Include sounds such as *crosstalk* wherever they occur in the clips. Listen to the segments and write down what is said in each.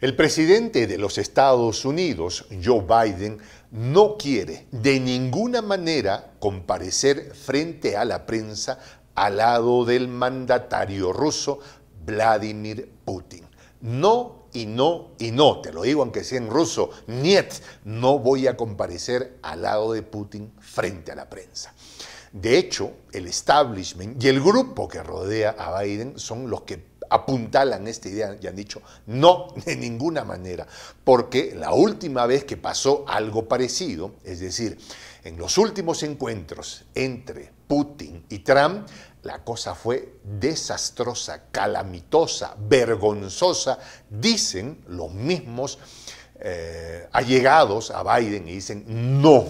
El presidente de los Estados Unidos, Joe Biden, no quiere de ninguna manera comparecer frente a la prensa al lado del mandatario ruso, Vladimir Putin. No y no y no, te lo digo aunque sea en ruso, niet, no voy a comparecer al lado de Putin frente a la prensa. De hecho, el establishment y el grupo que rodea a Biden son los que apuntalan esta idea y han dicho, no, de ninguna manera, porque la última vez que pasó algo parecido, es decir, en los últimos encuentros entre Putin y Trump, la cosa fue desastrosa, calamitosa, vergonzosa, dicen los mismos eh, allegados a Biden y dicen, no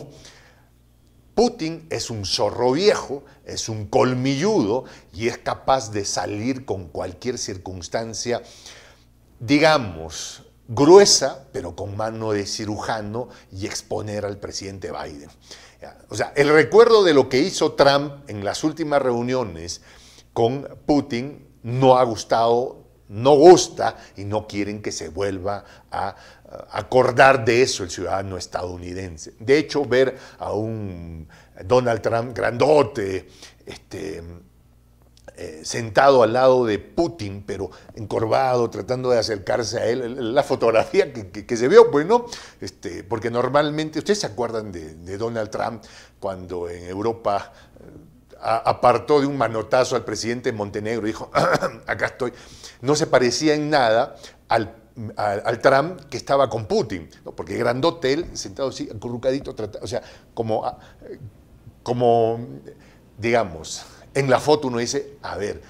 Putin es un zorro viejo, es un colmilludo y es capaz de salir con cualquier circunstancia, digamos, gruesa, pero con mano de cirujano y exponer al presidente Biden. O sea, el recuerdo de lo que hizo Trump en las últimas reuniones con Putin no ha gustado no gusta y no quieren que se vuelva a acordar de eso el ciudadano estadounidense. De hecho, ver a un Donald Trump grandote, este, eh, sentado al lado de Putin, pero encorvado, tratando de acercarse a él, la fotografía que, se vio, bueno, pues, este, porque normalmente, ustedes se acuerdan de Donald Trump cuando en Europa apartó de un manotazo al presidente Montenegro y dijo, *clears throat* acá estoy, no se parecía en nada al, Trump que estaba con Putin, porque Grandotel, hotel sentado así, acurrucadito, o sea, como, ah, como, digamos, en la foto uno dice, a ver,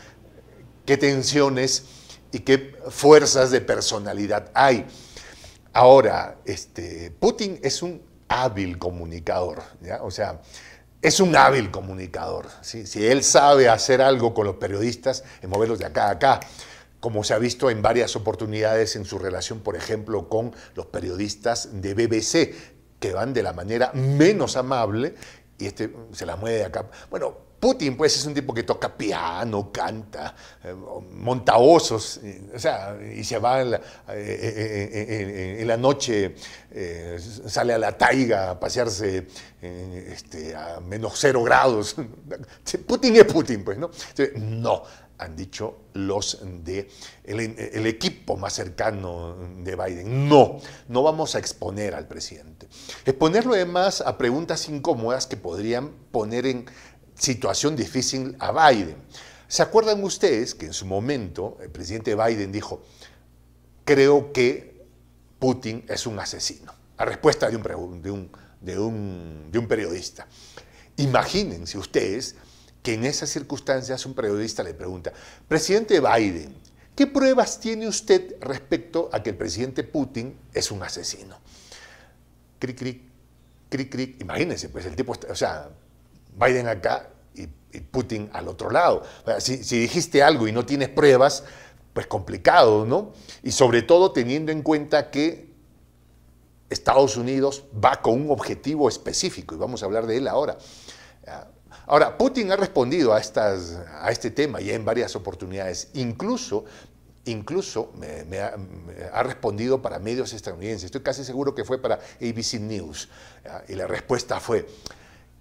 qué tensiones y qué fuerzas de personalidad hay. Ahora, este, Putin es un hábil comunicador, ¿ya? o sea, es un hábil comunicador. Si, él sabe hacer algo con los periodistas, es moverlos de acá a acá, como se ha visto en varias oportunidades en su relación, por ejemplo, con los periodistas de BBC, que van de la manera menos amable y este se las mueve de acá. Bueno, Putin, pues, es un tipo que toca piano, canta, eh, monta osos, o sea, y se va en la, eh, eh, noche, sale a la taiga a pasearse este, a menos cero grados. *laughs* Putin es Putin, pues, ¿no? no, han dicho los de el, equipo más cercano de Biden. No, no vamos a exponer al presidente. Exponerlo además a preguntas incómodas que podrían poner en situación difícil a Biden. ¿Se acuerdan ustedes que en su momento el presidente Biden dijo, creo que Putin es un asesino? A respuesta de un, periodista. Imagínense ustedes que en esas circunstancias un periodista le pregunta, presidente Biden, ¿qué pruebas tiene usted respecto a que el presidente Putin es un asesino? Cric, cric, cric, cric. Imagínense, pues el tipo, está, o sea, Biden acá y, Putin al otro lado. Si, dijiste algo y no tienes pruebas, pues complicado, ¿no? Y sobre todo teniendo en cuenta que Estados Unidos va con un objetivo específico, y vamos a hablar de él ahora. Ahora, Putin ha respondido a, estas, a este tema ya en varias oportunidades, incluso incluso ha, respondido para medios estadounidenses. Estoy casi seguro que fue para ABC News. Y la respuesta fue,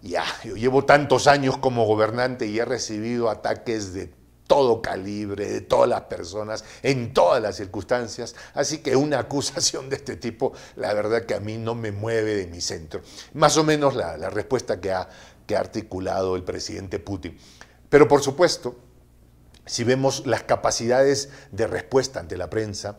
ya, yo llevo tantos años como gobernante y he recibido ataques de todo calibre, de todas las personas, en todas las circunstancias. Así que una *laughs* acusación de este tipo, la verdad que a mí no me mueve de mi centro. Más o menos la, la respuesta que ha, que ha articulado el presidente Putin. Pero por supuesto, si vemos las capacidades de respuesta ante la prensa,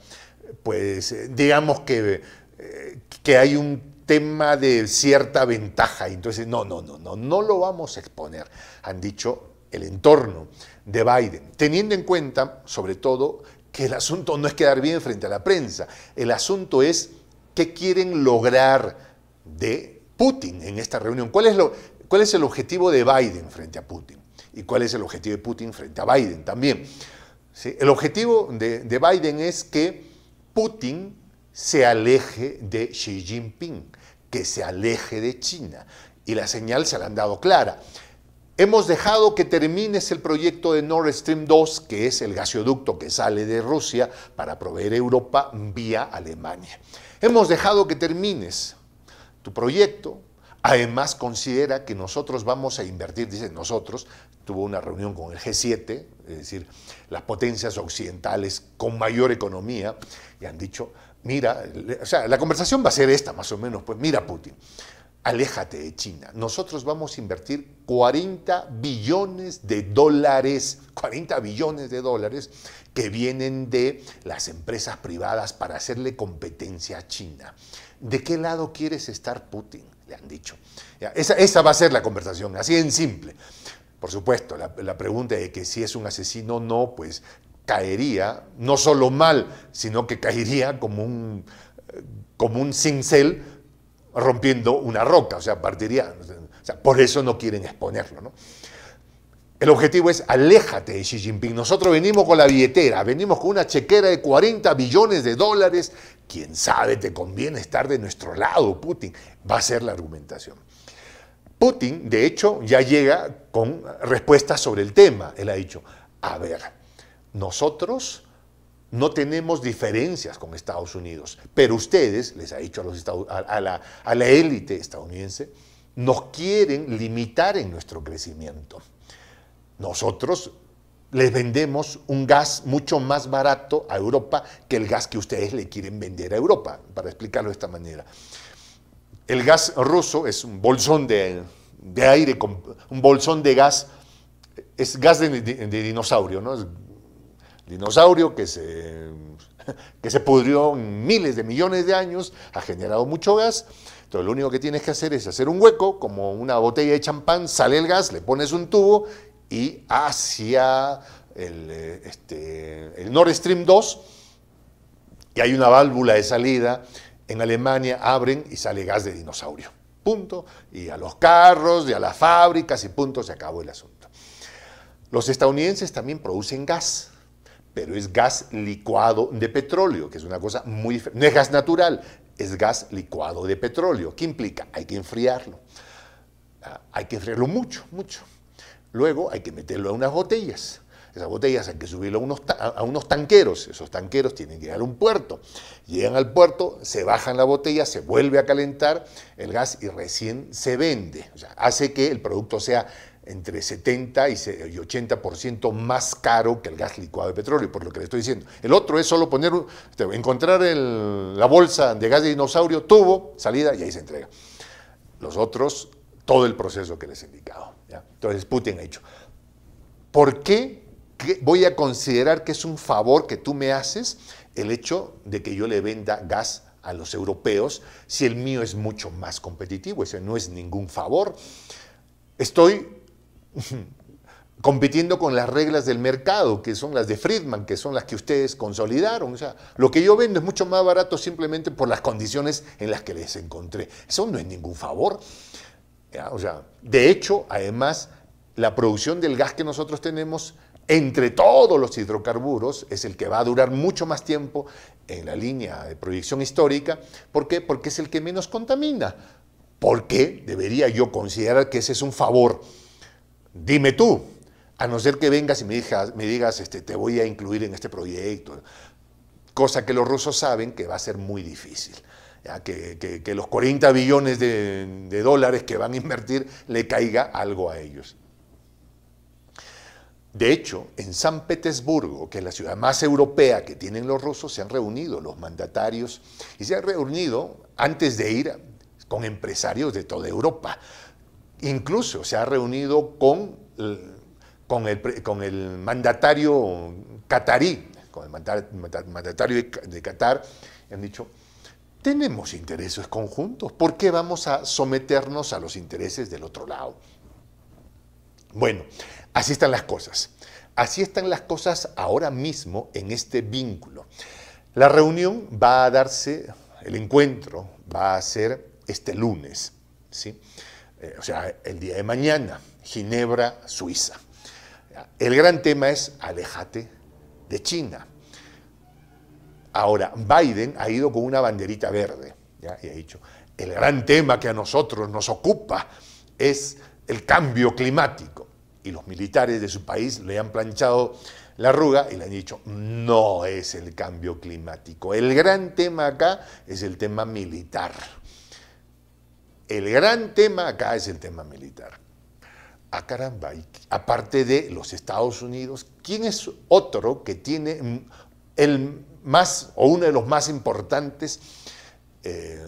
pues eh, digamos que, eh, que hay un tema de cierta ventaja. Entonces, no, no, no, no, no lo vamos a exponer, han dicho el entorno de Biden, teniendo en cuenta, sobre todo, que el asunto no es quedar bien frente a la prensa, el asunto es qué quieren lograr de Putin en esta reunión, cuál es, lo, cuál es el objetivo de Biden frente a Putin y cuál es el objetivo de Putin frente a Biden también. El objetivo de Biden es que Putin se aleje de Xi Jinping que se aleje de China. Y la señal se la han dado clara. Hemos dejado que termines el proyecto de Nord Stream 2, que es el gasoducto que sale de Rusia para proveer Europa vía Alemania. Hemos dejado que termines tu proyecto. Además, considera que nosotros vamos a invertir, dicen nosotros, tuvo una reunión con el G7, es decir, las potencias occidentales con mayor economía, y han dicho, mira, o sea, la conversación va a ser esta más o menos, pues mira Putin, aléjate de China, nosotros vamos a invertir 40 billones de dólares, 40 billones de dólares que vienen de las empresas privadas para hacerle competencia a China. ¿De qué lado quieres estar Putin? Le han dicho. esa, va a ser la conversación, así en simple. Por supuesto, la, la, pregunta de que si es un asesino o no, pues caería, no solo mal, sino que caería como un, como un cincel rompiendo una roca, o sea, partiría. por eso no quieren exponerlo. El objetivo es aléjate de Xi Jinping. Nosotros venimos con la billetera, venimos con una chequera de 40 billones de dólares. Quién sabe, te conviene estar de nuestro lado, Putin. Va a ser la argumentación. Putin, de hecho, ya llega con respuestas sobre el tema. Él ha dicho, a ver, nosotros no tenemos diferencias con Estados Unidos, pero ustedes, les ha dicho a, la, élite estadounidense, nos quieren limitar en nuestro crecimiento. Nosotros les vendemos un gas mucho más barato a Europa que el gas que ustedes le quieren vender a Europa, para explicarlo de esta manera. El gas ruso es un bolsón de, aire, un bolsón de gas, es gas de dinosaurio, ¿no? dinosaurio que se, que se pudrió en miles de millones de años, ha generado mucho gas. Entonces lo único que tienes que hacer es hacer un hueco, como una botella de champán, sale el gas, le pones un tubo y hacia el, eh, este, el Nord Stream 2, y hay una válvula de salida, en Alemania abren y sale gas de dinosaurio. Punto. Y a los carros, y a las fábricas, y punto, se acabó el asunto. Los estadounidenses también producen gas pero es gas licuado de petróleo, que es una cosa muy diferente. No es gas natural, es gas licuado de petróleo. ¿Qué implica? Hay que enfriarlo. Ah, hay que enfriarlo mucho, mucho. Luego hay que meterlo a unas botellas. Esas botellas hay que subirlo a unos, tanqueros. Esos tanqueros tienen que llegar a un puerto. Llegan al puerto, se bajan la botella, se vuelve a calentar el gas y recién se vende. O sea, hace que el producto sea entre 70 y 80% más caro que el gas licuado de petróleo, por lo que le estoy diciendo. El otro es solo poner, este, encontrar la bolsa de gas de dinosaurio, tubo, salida y ahí se entrega. Los otros, todo el proceso que les he indicado. Entonces, Putin ha hecho. ¿Por qué voy a considerar que es un favor que tú me haces el hecho de que yo le venda gas a los europeos si el mío es mucho más competitivo? Ese no es ningún favor. Estoy *laughs* compitiendo con las reglas del mercado, que son las de Friedman, que son las que ustedes consolidaron. O sea, lo que yo vendo es mucho más barato simplemente por las condiciones en las que les encontré. Eso no es ningún favor. O sea, de hecho, además, la producción del gas que nosotros tenemos entre todos los hidrocarburos es el que va a durar mucho más tiempo en la línea de proyección histórica. ¿Por qué? Porque es el que menos contamina. ¿Por qué debería yo considerar que ese es un favor? dime tú, a no ser que vengas y me digas, este, te voy a incluir en este proyecto, cosa que los rusos saben que va a ser muy difícil. que, los 40 billones de dólares que van a invertir le caiga algo a ellos. De hecho, en San Petersburgo, que es la ciudad más europea que tienen los rusos, se han reunido los mandatarios y se han reunido antes de ir con empresarios de toda Europa. Incluso se ha reunido con, con, el, mandatario catarí, con el mandatario de Qatar, han dicho, tenemos intereses conjuntos, ¿por qué vamos a someternos a los intereses del otro lado? Bueno, así están las cosas. Así están las cosas ahora mismo en este vínculo. La reunión va a darse, el encuentro va a ser este lunes. ¿sí? Eh, o sea, el día de mañana, Ginebra, Suiza. El gran tema es alejate de China. Ahora, Biden ha ido con una banderita verde, y ha dicho, el gran tema que a nosotros nos ocupa es el cambio climático. Y los militares de su país le han planchado la arruga y le han dicho, no es el cambio climático. El gran tema acá es el tema militar. El gran tema acá es el tema militar. A ah, caramba, aparte de los Estados Unidos, ¿quién es otro que tiene el más o uno de los más importantes eh,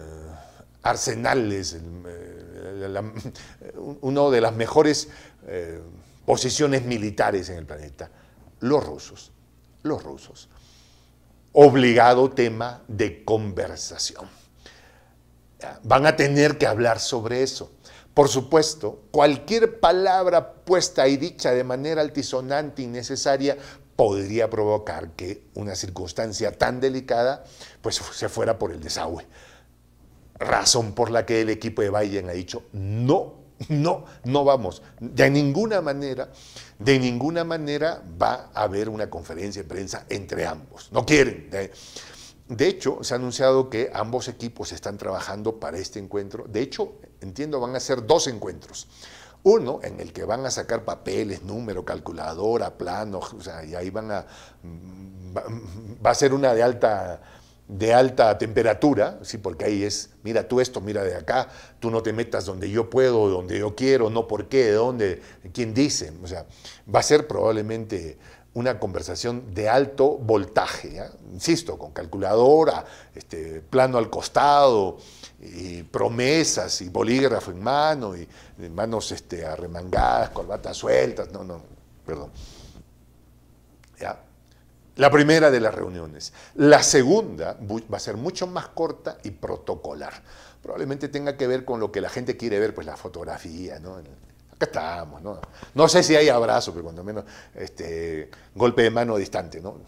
arsenales, eh, *laughs* uno de las mejores eh, posiciones militares en el planeta? Los rusos, los rusos. Obligado tema de conversación van a tener que hablar sobre eso. Por supuesto, cualquier palabra puesta y dicha de manera altisonante, y innecesaria, podría provocar que una circunstancia tan delicada pues, se fuera por el desagüe. Razón por la que el equipo de Bayern ha dicho, no, no, no vamos. De ninguna manera, de ninguna manera va a haber una conferencia de prensa entre ambos. No quieren. De hecho, se ha anunciado que ambos equipos están trabajando para este encuentro. De hecho, entiendo, van a ser dos encuentros. Uno en el que van a sacar papeles, número, calculadora, plano, o sea, y ahí van a... Mm, mm, va, a ser una de alta, de alta temperatura, ¿sí? porque ahí es, mira tú esto, mira de acá, tú no te metas donde yo puedo, donde yo quiero, no por qué, de dónde, quién dice. O sea, va a ser probablemente una conversación de alto voltaje, insisto, con calculadora, este, plano al costado, promesas y bolígrafo en mano, y manos este, arremangadas, corbatas sueltas, no, no, perdón. ¿Ya? La primera de las reuniones. La segunda va a ser mucho más corta y protocolar. Probablemente tenga que ver con lo que la gente quiere ver, pues la fotografía, ¿no? acá estamos, ¿no? No sé si hay abrazo, pero cuando menos este, golpe de mano distante, ¿no?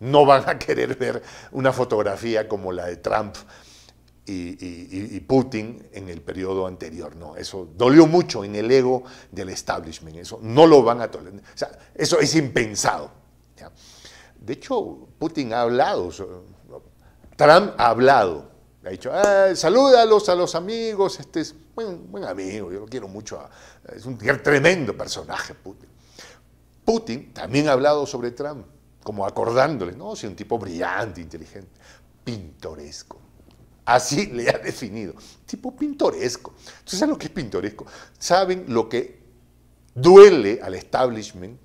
No van a querer ver una fotografía como la de Trump y, Putin en el periodo anterior, ¿no? Eso dolió mucho en el ego del establishment, eso no lo van a tolerar, o sea, eso es impensado. De hecho, Putin ha hablado, Trump ha hablado, ha dicho, ah, salúdalos a los amigos, este, buen, amigo, yo lo quiero mucho, es un tremendo personaje Putin. Putin también ha hablado sobre Trump, como acordándole, ¿no? Si un tipo brillante, inteligente, pintoresco. Así *laughs* le ha definido. Tipo pintoresco. Entonces, ¿saben lo que es pintoresco? ¿Saben lo que duele al establishment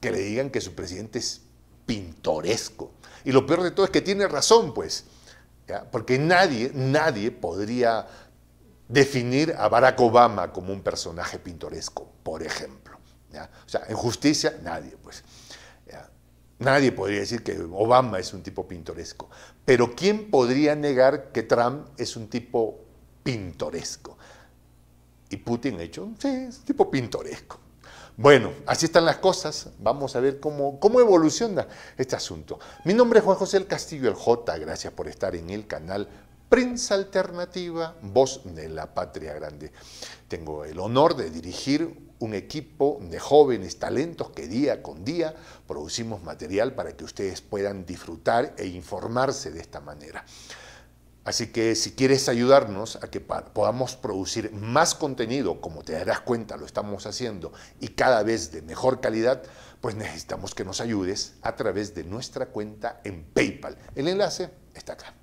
que le digan que su presidente es pintoresco? Y lo peor de todo es que tiene razón, pues. Porque nadie, nadie podría definir a Barack Obama como un personaje pintoresco, por ejemplo. O sea, en justicia, nadie, pues. Nadie podría decir que Obama es un tipo pintoresco. Pero ¿quién podría negar que Trump es un tipo pintoresco? Y Putin, hecho, sí, es un tipo pintoresco. Bueno, así están las cosas. Vamos a ver cómo, cómo evoluciona este asunto. Mi nombre es Juan José El Castillo, el J. Gracias por estar en el canal. Prensa Alternativa, Voz de la Patria Grande. Tengo el honor de dirigir un equipo de jóvenes talentos que día con día producimos material para que ustedes puedan disfrutar e informarse de esta manera. Así que si quieres ayudarnos a que podamos producir más contenido, como te darás cuenta lo estamos haciendo, y cada vez de mejor calidad, pues necesitamos que nos ayudes a través de nuestra cuenta en PayPal. El enlace está acá.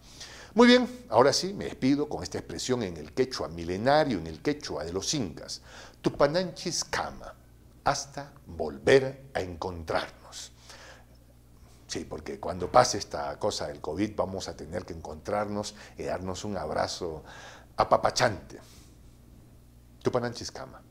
Muy bien, ahora sí me despido con esta expresión en el quechua milenario, en el quechua de los incas. Tupananchis cama, hasta volver a encontrarnos. Sí, porque cuando pase esta cosa del COVID vamos a tener que encontrarnos y darnos un abrazo apapachante. Tupananchis Kama.